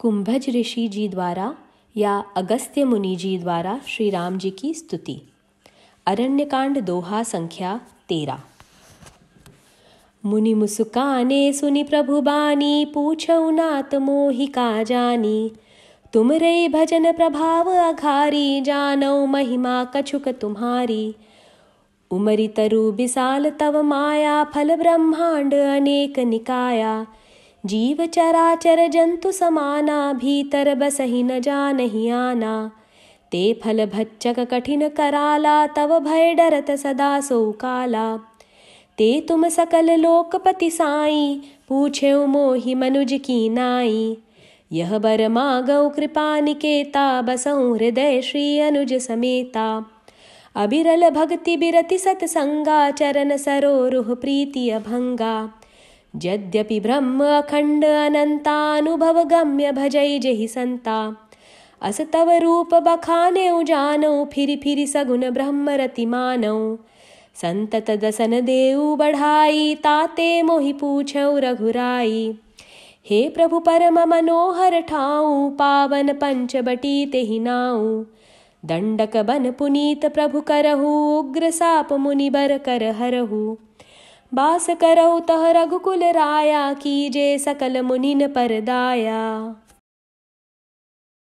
कुंभज ऋषि जी द्वारा या अगस्त्य मुनि जी द्वारा श्री राम जी की स्तुति अरण्यकांड दोहा संख्या तेरा मुनि मुसुकाने सुनि प्रभु बानी पूछ नात मोहि का जानी तुम रे भजन प्रभाव अघारी जानो महिमा कछुक तुम्हारी उमरी तरु विशाल तव माया फल ब्रह्मांड अनेक निकाया जीव चराचर जन्तु समाना भीतर बसहि न जानहि आना ते फलभच्चककठिनकराला कठिन कराला तव भयडरत सदा सौकाला ते तुम सकल लोकपति साई पूछेउ मोहि मनुजकी नाइ यह वरमा मागौ कृपानिकेता बसौ हृदय श्री अनुज समेता अभिरल भक्तिबिरति सत्सङ्गा चरण सरोरुह प्रीति अभङ्गा यद्यपि ब्रह्म अनन्तानुभवगम्य गम्य भजै जहि सन्ता अस तव रूप बखानौ जानौ फिरि फिरि सगुन ब्रह्म रतिमानौ सन्तत दसन देउ बढाई ताते मोहि पूछौ रघुराइ हे प्रभु परम मनोहर ठाउ पावन बटी तेहि नाऊ दण्डक वन पुनीत प्रभु करहु उग्र साप मुनि कर हरहु बास रघुकुल राया की कीजे सकल मुनिन परदाया